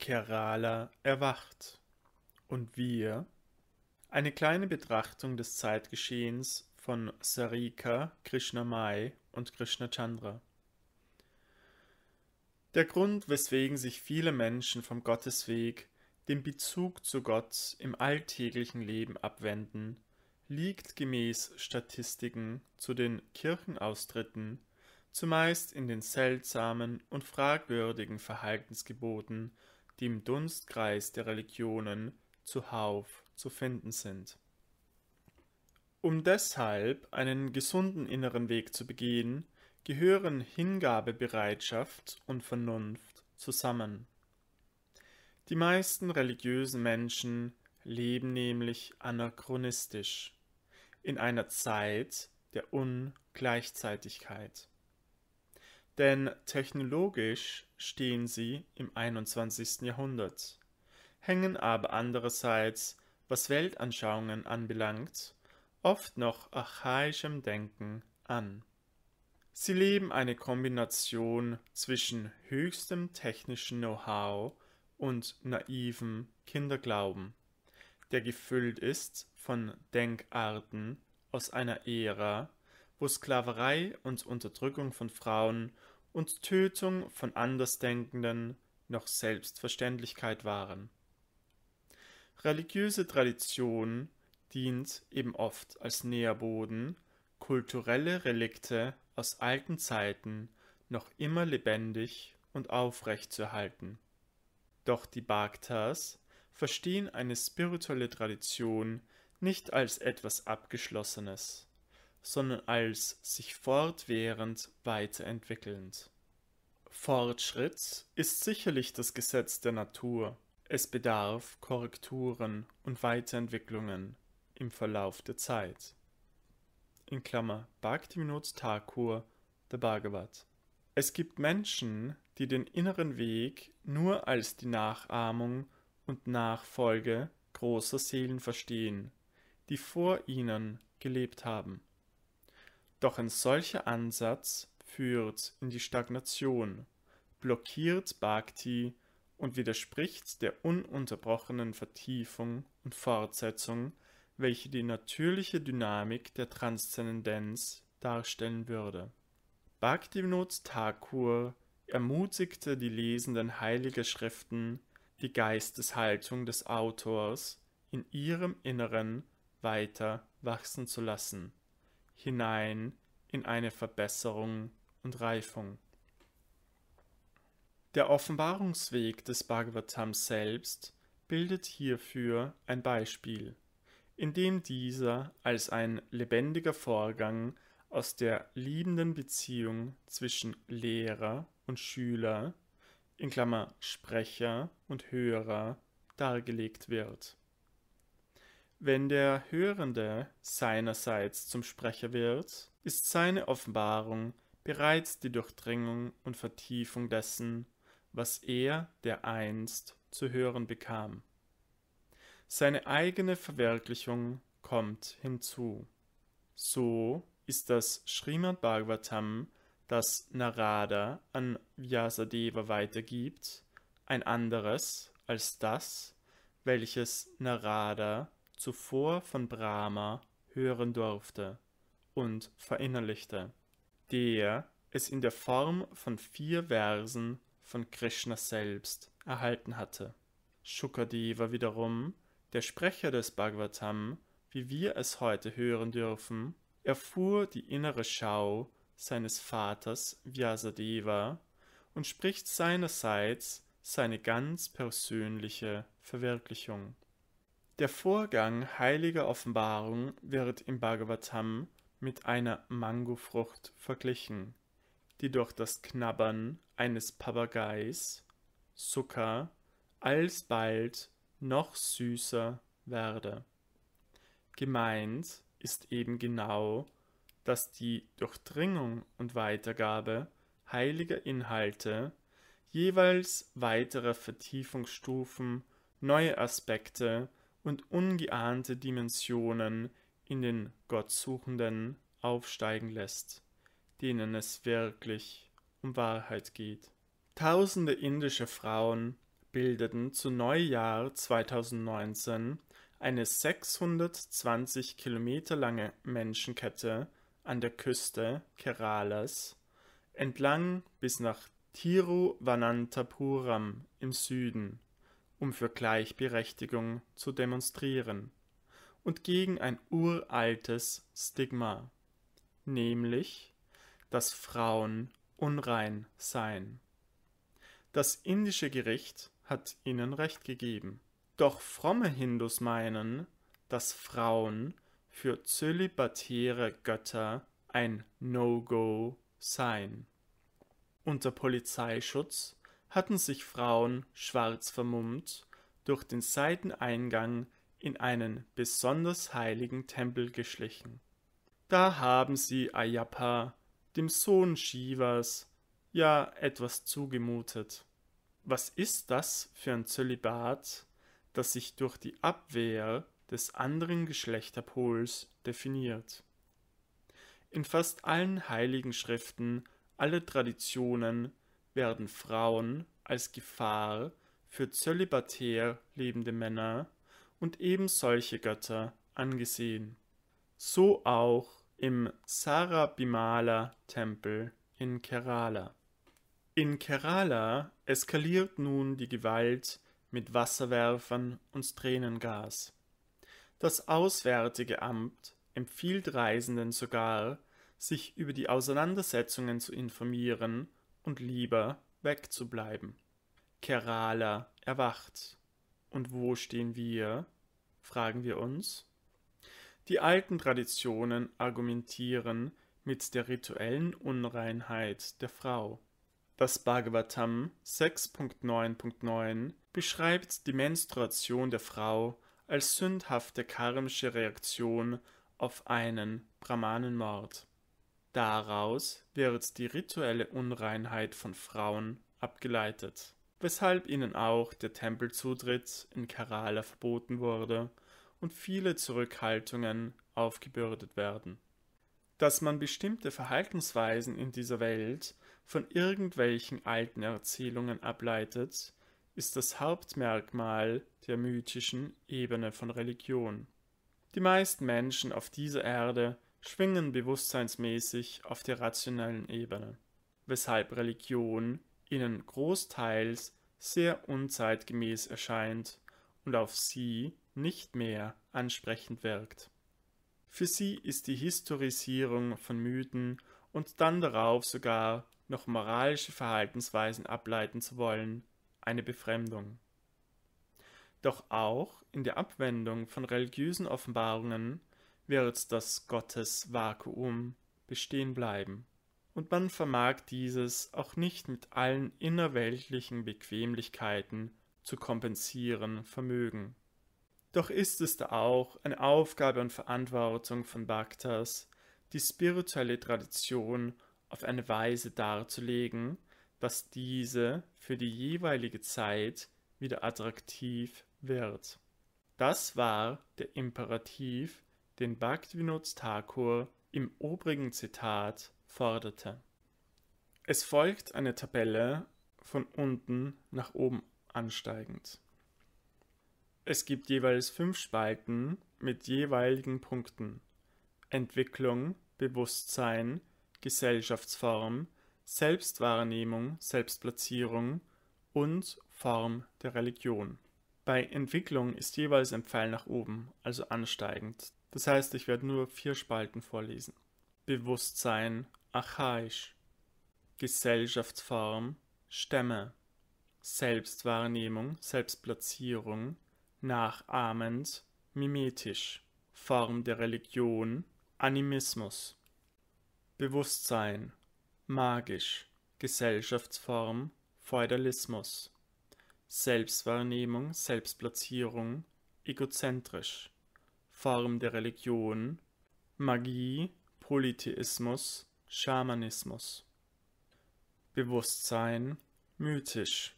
Kerala erwacht und wir eine kleine Betrachtung des Zeitgeschehens von Sarika, Krishnamai und Krishnachandra. Der Grund, weswegen sich viele Menschen vom Gottesweg, dem Bezug zu Gott im alltäglichen Leben abwenden, liegt gemäß Statistiken zu den Kirchenaustritten zumeist in den seltsamen und fragwürdigen Verhaltensgeboten die im Dunstkreis der Religionen zuhauf zu finden sind. Um deshalb einen gesunden inneren Weg zu begehen, gehören Hingabebereitschaft und Vernunft zusammen. Die meisten religiösen Menschen leben nämlich anachronistisch in einer Zeit der Ungleichzeitigkeit denn technologisch stehen sie im 21. Jahrhundert, hängen aber andererseits, was Weltanschauungen anbelangt, oft noch archaischem Denken an. Sie leben eine Kombination zwischen höchstem technischen Know-how und naivem Kinderglauben, der gefüllt ist von Denkarten aus einer Ära, wo Sklaverei und Unterdrückung von Frauen und Tötung von Andersdenkenden noch Selbstverständlichkeit waren. Religiöse Tradition dient eben oft als Nährboden, kulturelle Relikte aus alten Zeiten noch immer lebendig und aufrechtzuerhalten. Doch die Bhaktas verstehen eine spirituelle Tradition nicht als etwas Abgeschlossenes, sondern als sich fortwährend weiterentwickelnd. Fortschritt ist sicherlich das Gesetz der Natur. Es bedarf Korrekturen und Weiterentwicklungen im Verlauf der Zeit. In Klammer Bhaktivinod Thakur, der Bhagavad. Es gibt Menschen, die den inneren Weg nur als die Nachahmung und Nachfolge großer Seelen verstehen, die vor ihnen gelebt haben. Doch ein solcher Ansatz führt in die Stagnation, blockiert Bhakti und widerspricht der ununterbrochenen Vertiefung und Fortsetzung, welche die natürliche Dynamik der Transzendenz darstellen würde. Bhaktivinod Thakur ermutigte die Lesenden heiliger Schriften, die Geisteshaltung des Autors in ihrem Inneren weiter wachsen zu lassen hinein in eine Verbesserung und Reifung. Der Offenbarungsweg des Bhagavatam selbst bildet hierfür ein Beispiel, indem dieser als ein lebendiger Vorgang aus der liebenden Beziehung zwischen Lehrer und Schüler in Klammer Sprecher und Hörer dargelegt wird. Wenn der Hörende seinerseits zum Sprecher wird, ist seine Offenbarung bereits die Durchdringung und Vertiefung dessen, was er dereinst zu hören bekam. Seine eigene Verwirklichung kommt hinzu. So ist das Srimad Bhagavatam, das Narada an Vyasadeva weitergibt, ein anderes als das, welches Narada zuvor von Brahma hören durfte und verinnerlichte, der es in der Form von vier Versen von Krishna selbst erhalten hatte. Shukadeva wiederum, der Sprecher des Bhagavatam, wie wir es heute hören dürfen, erfuhr die innere Schau seines Vaters Vyasadeva und spricht seinerseits seine ganz persönliche Verwirklichung. Der Vorgang heiliger Offenbarung wird im Bhagavatam mit einer Mangofrucht verglichen, die durch das Knabbern eines Papageis, Zucker, alsbald noch süßer werde. Gemeint ist eben genau, dass die Durchdringung und Weitergabe heiliger Inhalte jeweils weitere Vertiefungsstufen, neue Aspekte und ungeahnte Dimensionen in den Gottsuchenden aufsteigen lässt, denen es wirklich um Wahrheit geht. Tausende indische Frauen bildeten zu Neujahr 2019 eine 620 Kilometer lange Menschenkette an der Küste Keralas entlang bis nach Tiruvananthapuram im Süden um für Gleichberechtigung zu demonstrieren und gegen ein uraltes Stigma, nämlich, dass Frauen unrein seien. Das indische Gericht hat ihnen Recht gegeben. Doch fromme Hindus meinen, dass Frauen für zölibatäre Götter ein No-Go seien. Unter Polizeischutz hatten sich Frauen schwarz vermummt durch den Seiteneingang in einen besonders heiligen Tempel geschlichen. Da haben sie Ayappa, dem Sohn Shivas, ja etwas zugemutet. Was ist das für ein Zölibat, das sich durch die Abwehr des anderen Geschlechterpols definiert? In fast allen heiligen Schriften, alle Traditionen werden Frauen als Gefahr für zölibatär lebende Männer und eben solche Götter angesehen. So auch im Sarabimala-Tempel in Kerala. In Kerala eskaliert nun die Gewalt mit Wasserwerfern und Tränengas. Das Auswärtige Amt empfiehlt Reisenden sogar, sich über die Auseinandersetzungen zu informieren und lieber wegzubleiben. Kerala erwacht. Und wo stehen wir? fragen wir uns. Die alten Traditionen argumentieren mit der rituellen Unreinheit der Frau. Das Bhagavatam 6.9.9 beschreibt die Menstruation der Frau als sündhafte karmische Reaktion auf einen Brahmanenmord. Daraus wird die rituelle Unreinheit von Frauen abgeleitet, weshalb ihnen auch der Tempelzutritt in Kerala verboten wurde und viele Zurückhaltungen aufgebürdet werden. Dass man bestimmte Verhaltensweisen in dieser Welt von irgendwelchen alten Erzählungen ableitet, ist das Hauptmerkmal der mythischen Ebene von Religion. Die meisten Menschen auf dieser Erde schwingen bewusstseinsmäßig auf der rationellen Ebene, weshalb Religion ihnen großteils sehr unzeitgemäß erscheint und auf sie nicht mehr ansprechend wirkt. Für sie ist die Historisierung von Mythen und dann darauf sogar noch moralische Verhaltensweisen ableiten zu wollen, eine Befremdung. Doch auch in der Abwendung von religiösen Offenbarungen wird das Gottesvakuum bestehen bleiben. Und man vermag dieses auch nicht mit allen innerweltlichen Bequemlichkeiten zu kompensieren vermögen. Doch ist es da auch eine Aufgabe und Verantwortung von Bhaktas, die spirituelle Tradition auf eine Weise darzulegen, dass diese für die jeweilige Zeit wieder attraktiv wird. Das war der Imperativ den Bhaktivinoda Thakur im obrigen Zitat forderte. Es folgt eine Tabelle von unten nach oben ansteigend. Es gibt jeweils fünf Spalten mit jeweiligen Punkten Entwicklung, Bewusstsein, Gesellschaftsform, Selbstwahrnehmung, Selbstplatzierung und Form der Religion. Bei Entwicklung ist jeweils ein Pfeil nach oben, also ansteigend. Das heißt, ich werde nur vier Spalten vorlesen. Bewusstsein archaisch. Gesellschaftsform Stämme. Selbstwahrnehmung, Selbstplatzierung, nachahmend, mimetisch. Form der Religion, Animismus. Bewusstsein, magisch, Gesellschaftsform, Feudalismus. Selbstwahrnehmung, Selbstplatzierung, egozentrisch. Form der Religion, Magie, Polytheismus, Schamanismus. Bewusstsein, mythisch.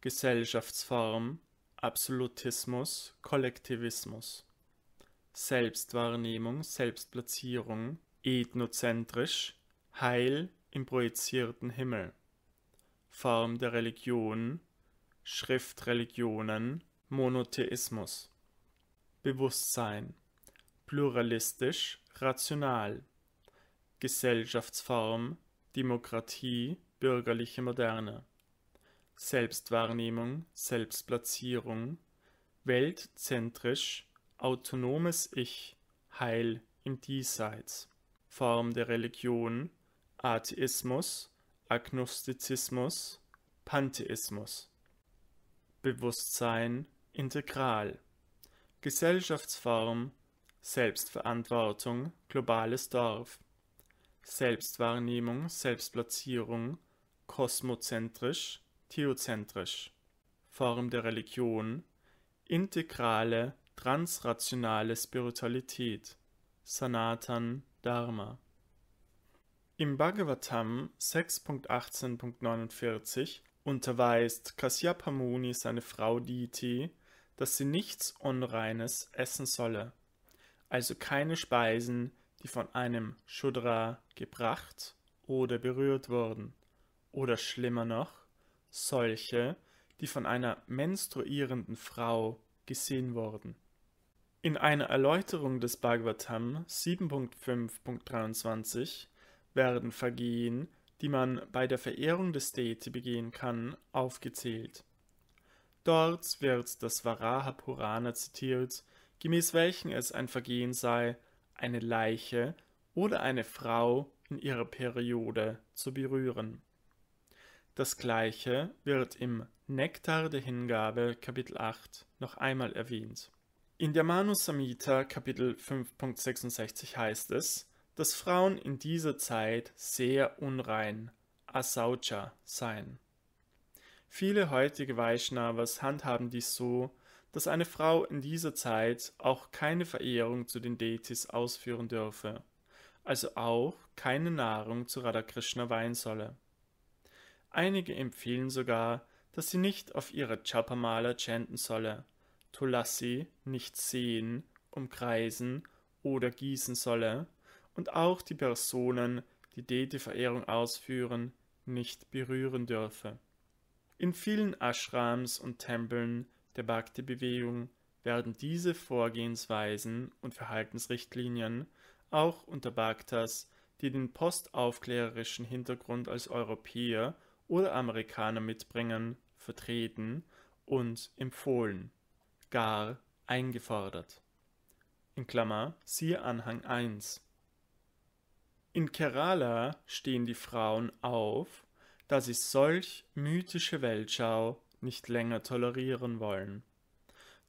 Gesellschaftsform, Absolutismus, Kollektivismus. Selbstwahrnehmung, Selbstplatzierung, ethnozentrisch, Heil im projizierten Himmel. Form der Religion, Schriftreligionen, Monotheismus. Bewusstsein pluralistisch, rational Gesellschaftsform Demokratie, bürgerliche Moderne Selbstwahrnehmung, Selbstplatzierung weltzentrisch, autonomes Ich, Heil im Diesseits Form der Religion Atheismus, Agnostizismus, Pantheismus Bewusstsein integral Gesellschaftsform Selbstverantwortung, globales Dorf. Selbstwahrnehmung, Selbstplatzierung, kosmozentrisch, theozentrisch. Form der Religion, integrale, transrationale Spiritualität, Sanatan, Dharma. Im Bhagavatam 6.18.49 unterweist Kasyapa Muni seine Frau Diti dass sie nichts Unreines essen solle, also keine Speisen, die von einem Shudra gebracht oder berührt wurden, oder schlimmer noch, solche, die von einer menstruierenden Frau gesehen wurden. In einer Erläuterung des Bhagavatam 7.5.23 werden Vergehen, die man bei der Verehrung des Deity begehen kann, aufgezählt. Dort wird das Varaha Purana zitiert, gemäß welchen es ein Vergehen sei, eine Leiche oder eine Frau in ihrer Periode zu berühren. Das gleiche wird im Nektar der Hingabe Kapitel 8 noch einmal erwähnt. In der Manusamhita Kapitel 5.66 heißt es, dass Frauen in dieser Zeit sehr unrein, asaucha, seien. Viele heutige Vaishnavas handhaben dies so, dass eine Frau in dieser Zeit auch keine Verehrung zu den Deities ausführen dürfe, also auch keine Nahrung zu Radhakrishna weihen solle. Einige empfehlen sogar, dass sie nicht auf ihrer Chapamala chanten solle, Tulasi nicht sehen, umkreisen oder gießen solle und auch die Personen, die Deity-Verehrung ausführen, nicht berühren dürfe. In vielen Ashrams und Tempeln der Bhakti-Bewegung werden diese Vorgehensweisen und Verhaltensrichtlinien auch unter Bhaktas, die den postaufklärerischen Hintergrund als Europäer oder Amerikaner mitbringen, vertreten und empfohlen, gar eingefordert. In Klammer, siehe Anhang 1. In Kerala stehen die Frauen auf da sie solch mythische Weltschau nicht länger tolerieren wollen.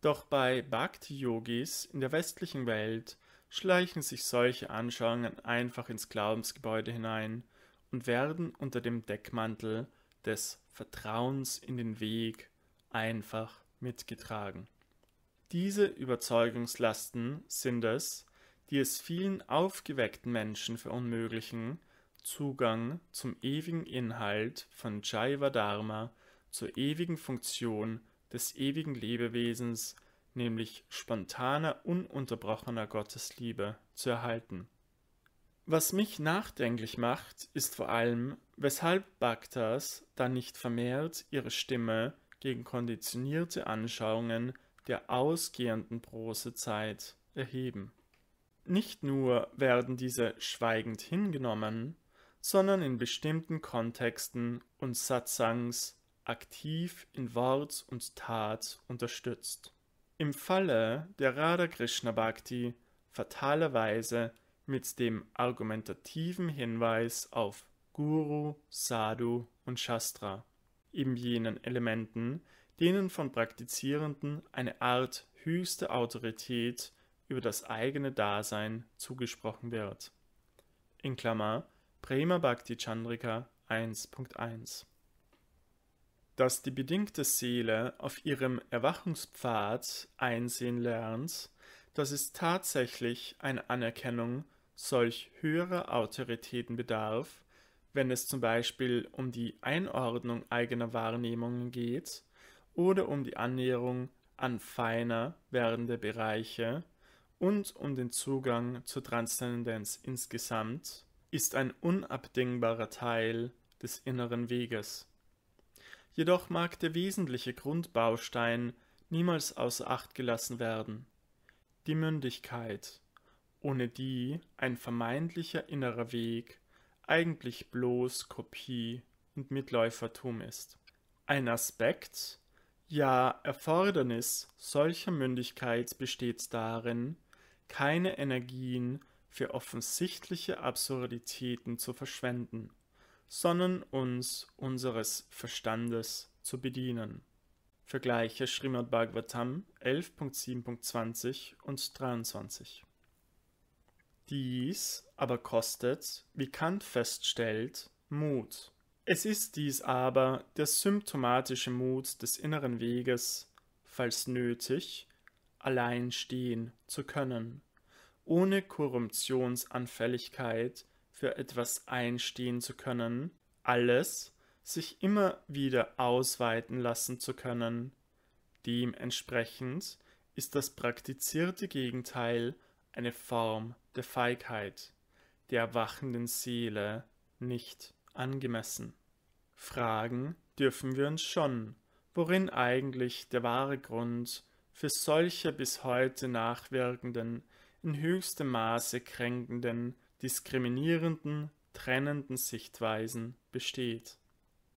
Doch bei Bhakti-Yogis in der westlichen Welt schleichen sich solche Anschauungen einfach ins Glaubensgebäude hinein und werden unter dem Deckmantel des Vertrauens in den Weg einfach mitgetragen. Diese Überzeugungslasten sind es, die es vielen aufgeweckten Menschen verunmöglichen, Zugang zum ewigen Inhalt von Jiva Dharma, zur ewigen Funktion des ewigen Lebewesens, nämlich spontaner, ununterbrochener Gottesliebe, zu erhalten. Was mich nachdenklich macht, ist vor allem, weshalb Bhaktas dann nicht vermehrt ihre Stimme gegen konditionierte Anschauungen der ausgehenden Prosezeit erheben. Nicht nur werden diese schweigend hingenommen, sondern in bestimmten Kontexten und Satsangs aktiv in Wort und Tat unterstützt. Im Falle der Radha Krishna Bhakti fatalerweise mit dem argumentativen Hinweis auf Guru, Sadhu und Shastra, eben jenen Elementen, denen von Praktizierenden eine Art höchste Autorität über das eigene Dasein zugesprochen wird. In Klammer Prema Bhakti Chandrika 1.1 Dass die bedingte Seele auf ihrem Erwachungspfad einsehen lernt, dass es tatsächlich eine Anerkennung solch höherer Autoritäten bedarf, wenn es zum Beispiel um die Einordnung eigener Wahrnehmungen geht oder um die Annäherung an feiner werdende Bereiche und um den Zugang zur Transzendenz insgesamt, ist ein unabdingbarer Teil des inneren Weges. Jedoch mag der wesentliche Grundbaustein niemals außer Acht gelassen werden, die Mündigkeit, ohne die ein vermeintlicher innerer Weg eigentlich bloß Kopie und Mitläufertum ist. Ein Aspekt, ja Erfordernis solcher Mündigkeit besteht darin, keine Energien für offensichtliche Absurditäten zu verschwenden, sondern uns unseres Verstandes zu bedienen. Vergleiche Srimad Bhagavatam 11.7.20 und 23. Dies aber kostet, wie Kant feststellt, Mut. Es ist dies aber der symptomatische Mut des inneren Weges, falls nötig, allein stehen zu können ohne Korruptionsanfälligkeit für etwas einstehen zu können, alles sich immer wieder ausweiten lassen zu können. Dementsprechend ist das praktizierte Gegenteil eine Form der Feigheit, der erwachenden Seele nicht angemessen. Fragen dürfen wir uns schon, worin eigentlich der wahre Grund für solche bis heute nachwirkenden in höchstem Maße kränkenden, diskriminierenden, trennenden Sichtweisen besteht.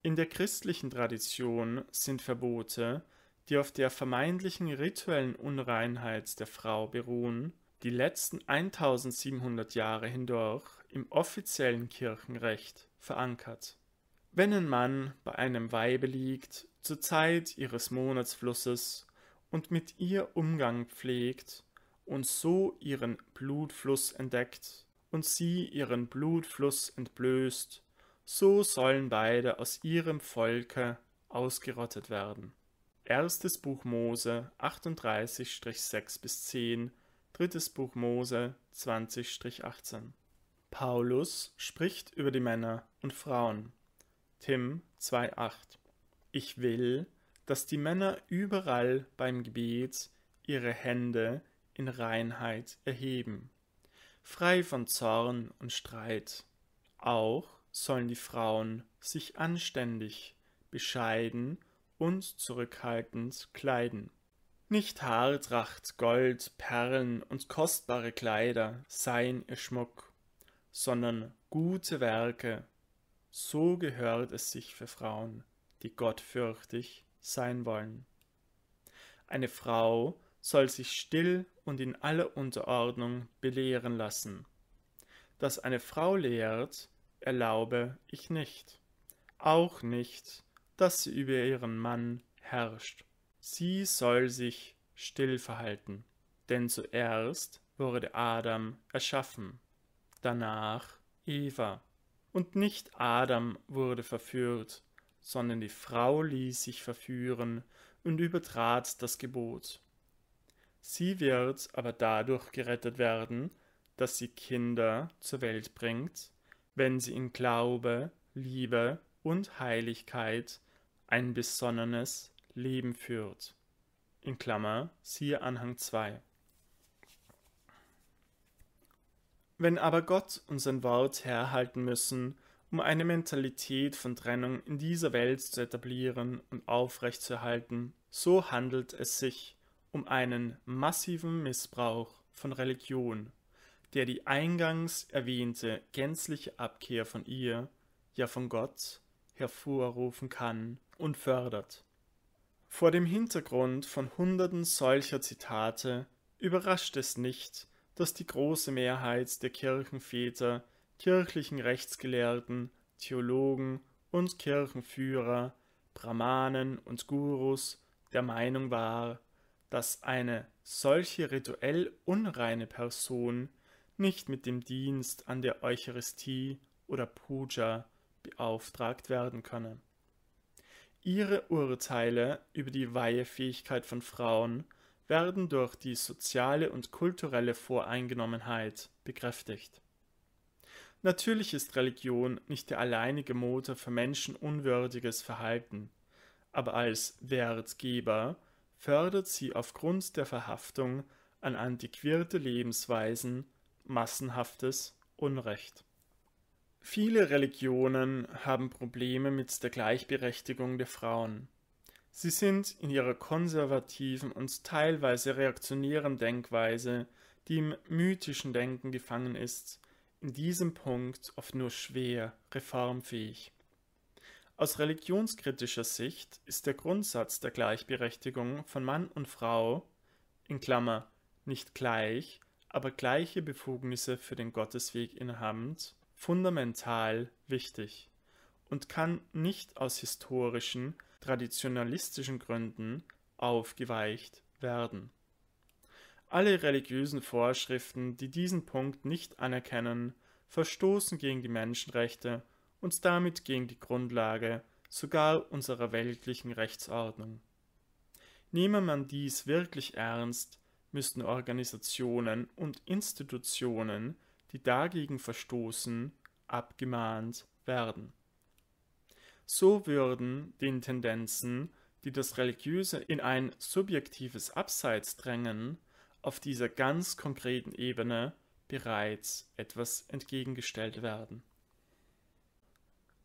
In der christlichen Tradition sind Verbote, die auf der vermeintlichen rituellen Unreinheit der Frau beruhen, die letzten 1700 Jahre hindurch im offiziellen Kirchenrecht verankert. Wenn ein Mann bei einem Weibe liegt, zur Zeit ihres Monatsflusses und mit ihr Umgang pflegt, und so ihren Blutfluss entdeckt und sie ihren Blutfluss entblößt, so sollen beide aus ihrem Volke ausgerottet werden. Erstes Buch Mose 38-6 bis 10, drittes Buch Mose 20-18. Paulus spricht über die Männer und Frauen. Tim 2,8 Ich will, dass die Männer überall beim Gebet ihre Hände in Reinheit erheben, frei von Zorn und Streit. Auch sollen die Frauen sich anständig, bescheiden und zurückhaltend kleiden. Nicht Haartracht, Gold, Perlen und kostbare Kleider seien ihr Schmuck, sondern gute Werke. So gehört es sich für Frauen, die gottfürchtig sein wollen. Eine Frau soll sich still und in aller Unterordnung belehren lassen. Dass eine Frau lehrt, erlaube ich nicht, auch nicht, dass sie über ihren Mann herrscht. Sie soll sich still verhalten, denn zuerst wurde Adam erschaffen, danach Eva. Und nicht Adam wurde verführt, sondern die Frau ließ sich verführen und übertrat das Gebot. Sie wird aber dadurch gerettet werden, dass sie Kinder zur Welt bringt, wenn sie in Glaube, Liebe und Heiligkeit ein besonnenes Leben führt. In Klammer, siehe Anhang 2. Wenn aber Gott und sein Wort herhalten müssen, um eine Mentalität von Trennung in dieser Welt zu etablieren und aufrechtzuerhalten, so handelt es sich um einen massiven Missbrauch von Religion, der die eingangs erwähnte gänzliche Abkehr von ihr, ja von Gott, hervorrufen kann und fördert. Vor dem Hintergrund von hunderten solcher Zitate überrascht es nicht, dass die große Mehrheit der Kirchenväter, kirchlichen Rechtsgelehrten, Theologen und Kirchenführer, Brahmanen und Gurus der Meinung war, dass eine solche rituell unreine Person nicht mit dem Dienst an der Eucharistie oder Puja beauftragt werden könne. Ihre Urteile über die Weihefähigkeit von Frauen werden durch die soziale und kulturelle Voreingenommenheit bekräftigt. Natürlich ist Religion nicht der alleinige Motor für menschenunwürdiges Verhalten, aber als Wertgeber fördert sie aufgrund der Verhaftung an antiquierte Lebensweisen massenhaftes Unrecht. Viele Religionen haben Probleme mit der Gleichberechtigung der Frauen. Sie sind in ihrer konservativen und teilweise reaktionären Denkweise, die im mythischen Denken gefangen ist, in diesem Punkt oft nur schwer reformfähig. Aus religionskritischer Sicht ist der Grundsatz der Gleichberechtigung von Mann und Frau in Klammer (nicht gleich, aber gleiche Befugnisse für den Gottesweg innehabend) fundamental wichtig und kann nicht aus historischen, traditionalistischen Gründen aufgeweicht werden. Alle religiösen Vorschriften, die diesen Punkt nicht anerkennen, verstoßen gegen die Menschenrechte und damit gegen die Grundlage sogar unserer weltlichen Rechtsordnung. Nehme man dies wirklich ernst, müssten Organisationen und Institutionen, die dagegen verstoßen, abgemahnt werden. So würden den Tendenzen, die das Religiöse in ein subjektives Abseits drängen, auf dieser ganz konkreten Ebene bereits etwas entgegengestellt werden.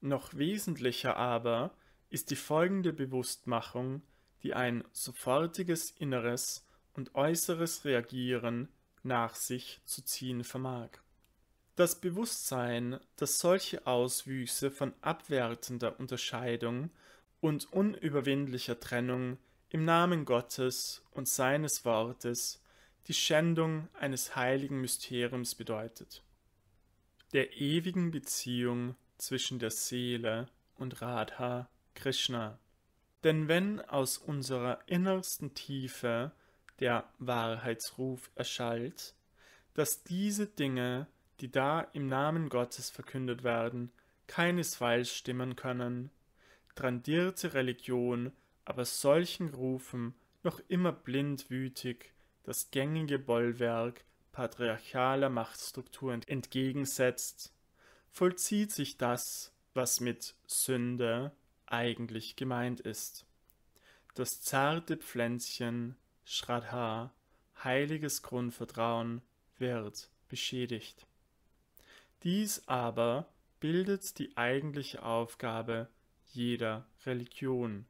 Noch wesentlicher aber ist die folgende Bewusstmachung, die ein sofortiges inneres und äußeres Reagieren nach sich zu ziehen vermag. Das Bewusstsein, dass solche Auswüchse von abwertender Unterscheidung und unüberwindlicher Trennung im Namen Gottes und seines Wortes die Schändung eines heiligen Mysteriums bedeutet, der ewigen Beziehung zwischen der Seele und Radha Krishna. Denn wenn aus unserer innersten Tiefe der Wahrheitsruf erschallt, dass diese Dinge, die da im Namen Gottes verkündet werden, keinesfalls stimmen können, trandierte Religion aber solchen Rufen noch immer blindwütig das gängige Bollwerk patriarchaler Machtstrukturen entgegensetzt vollzieht sich das, was mit Sünde eigentlich gemeint ist. Das zarte Pflänzchen Shraddha, heiliges Grundvertrauen, wird beschädigt. Dies aber bildet die eigentliche Aufgabe jeder Religion,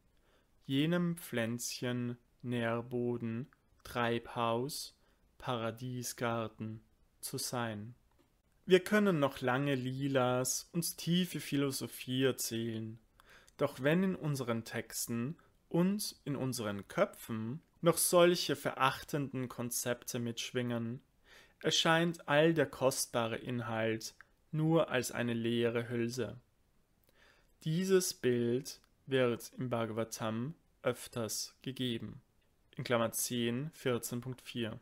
jenem Pflänzchen Nährboden, Treibhaus, Paradiesgarten zu sein. Wir können noch lange Lilas, uns tiefe Philosophie erzählen. Doch wenn in unseren Texten und in unseren Köpfen noch solche verachtenden Konzepte mitschwingen, erscheint all der kostbare Inhalt nur als eine leere Hülse. Dieses Bild wird im Bhagavatam öfters gegeben. In Klammer 10, 14.4.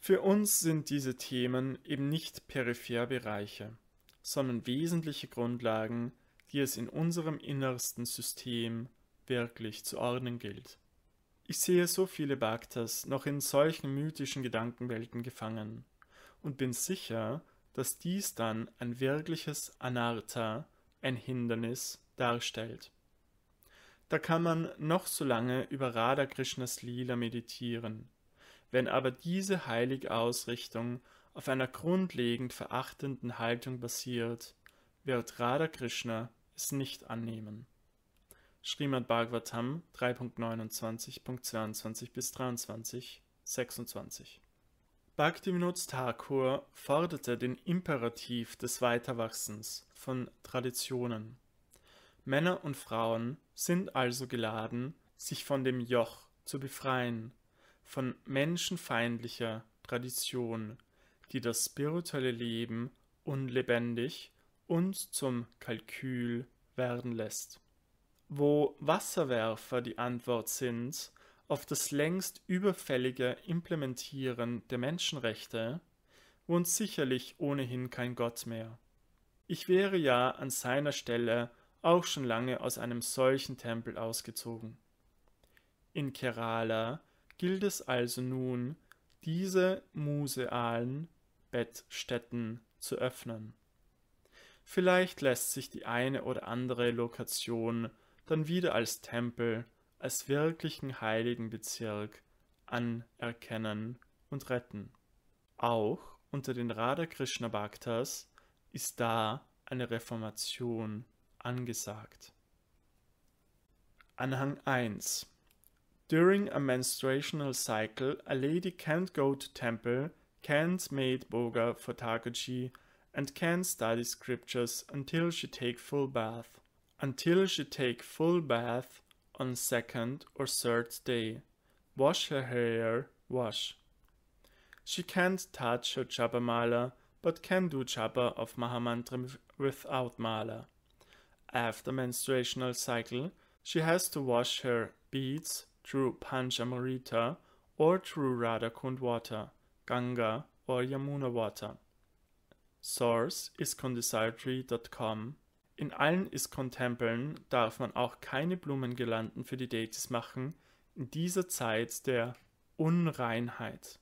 Für uns sind diese Themen eben nicht peripher Bereiche, sondern wesentliche Grundlagen, die es in unserem innersten System wirklich zu ordnen gilt. Ich sehe so viele Bhaktas noch in solchen mythischen Gedankenwelten gefangen und bin sicher, dass dies dann ein wirkliches Anartha, ein Hindernis, darstellt. Da kann man noch so lange über Radha Krishnas Lila meditieren, wenn aber diese heilige Ausrichtung auf einer grundlegend verachtenden Haltung basiert, wird Radha Krishna es nicht annehmen. Srimad Bhagavatam 3.29.22 bis 23, 26. Bhaktivinoda Thakur forderte den Imperativ des Weiterwachsens von Traditionen. Männer und Frauen sind also geladen, sich von dem Joch zu befreien, von menschenfeindlicher Tradition, die das spirituelle Leben unlebendig und zum Kalkül werden lässt. Wo Wasserwerfer die Antwort sind auf das längst überfällige Implementieren der Menschenrechte, wohnt sicherlich ohnehin kein Gott mehr. Ich wäre ja an seiner Stelle auch schon lange aus einem solchen Tempel ausgezogen. In Kerala gilt es also nun, diese musealen Bettstätten zu öffnen. Vielleicht lässt sich die eine oder andere Lokation dann wieder als Tempel, als wirklichen heiligen Bezirk anerkennen und retten. Auch unter den Radha Krishna Bhaktas ist da eine Reformation angesagt. Anhang 1 During a menstruational cycle, a lady can't go to temple, can't make boga for Takuchi, and can't study scriptures until she take full bath. Until she take full bath on second or third day. Wash her hair, wash. She can't touch her japa mala, but can do japa of Mahamantra without mala. After menstruational cycle, she has to wash her beads, True Panchamrita or True Radhakund water, Ganga or Yamuna water. Source iskondesiree.com In allen Iskon-Tempeln darf man auch keine Blumengelanden für die Deities machen, in dieser Zeit der Unreinheit.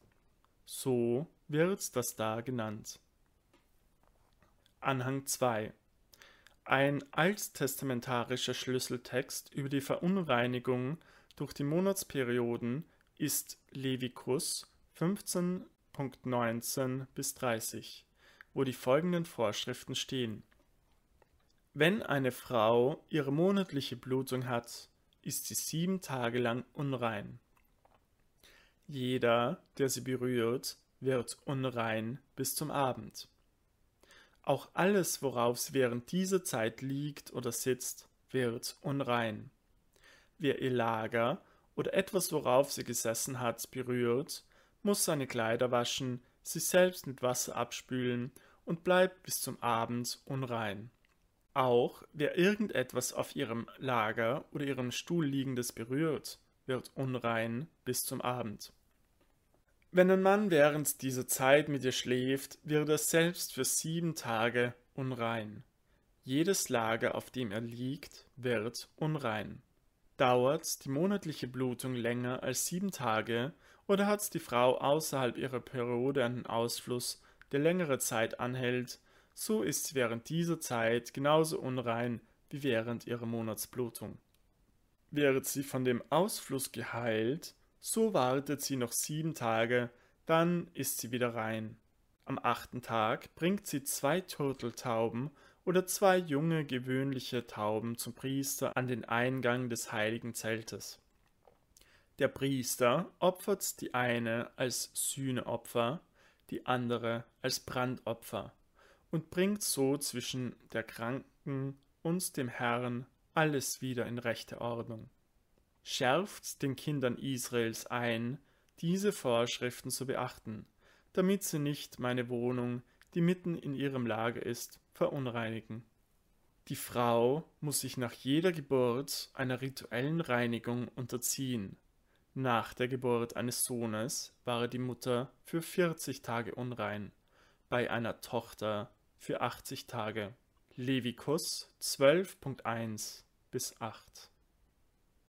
So wird das da genannt. Anhang 2 Ein alttestamentarischer Schlüsseltext über die Verunreinigung durch die Monatsperioden ist Levikus 15.19 bis 30, wo die folgenden Vorschriften stehen. Wenn eine Frau ihre monatliche Blutung hat, ist sie sieben Tage lang unrein. Jeder, der sie berührt, wird unrein bis zum Abend. Auch alles, worauf sie während dieser Zeit liegt oder sitzt, wird unrein. Wer ihr Lager oder etwas, worauf sie gesessen hat, berührt, muss seine Kleider waschen, sich selbst mit Wasser abspülen und bleibt bis zum Abend unrein. Auch wer irgendetwas auf ihrem Lager oder ihrem Stuhl liegendes berührt, wird unrein bis zum Abend. Wenn ein Mann während dieser Zeit mit ihr schläft, wird er selbst für sieben Tage unrein. Jedes Lager, auf dem er liegt, wird unrein. Dauert die monatliche Blutung länger als sieben Tage oder hat die Frau außerhalb ihrer Periode einen Ausfluss, der längere Zeit anhält, so ist sie während dieser Zeit genauso unrein wie während ihrer Monatsblutung. Wäret sie von dem Ausfluss geheilt, so wartet sie noch sieben Tage, dann ist sie wieder rein. Am achten Tag bringt sie zwei Turteltauben oder zwei junge gewöhnliche Tauben zum Priester an den Eingang des heiligen Zeltes. Der Priester opfert die eine als Sühneopfer, die andere als Brandopfer und bringt so zwischen der Kranken und dem Herrn alles wieder in rechte Ordnung. Schärft den Kindern Israels ein, diese Vorschriften zu beachten, damit sie nicht meine Wohnung, die mitten in ihrem Lager ist, verunreinigen. Die Frau muss sich nach jeder Geburt einer rituellen Reinigung unterziehen. Nach der Geburt eines Sohnes war die Mutter für 40 Tage unrein, bei einer Tochter für 80 Tage. Levikus 12.1 bis 8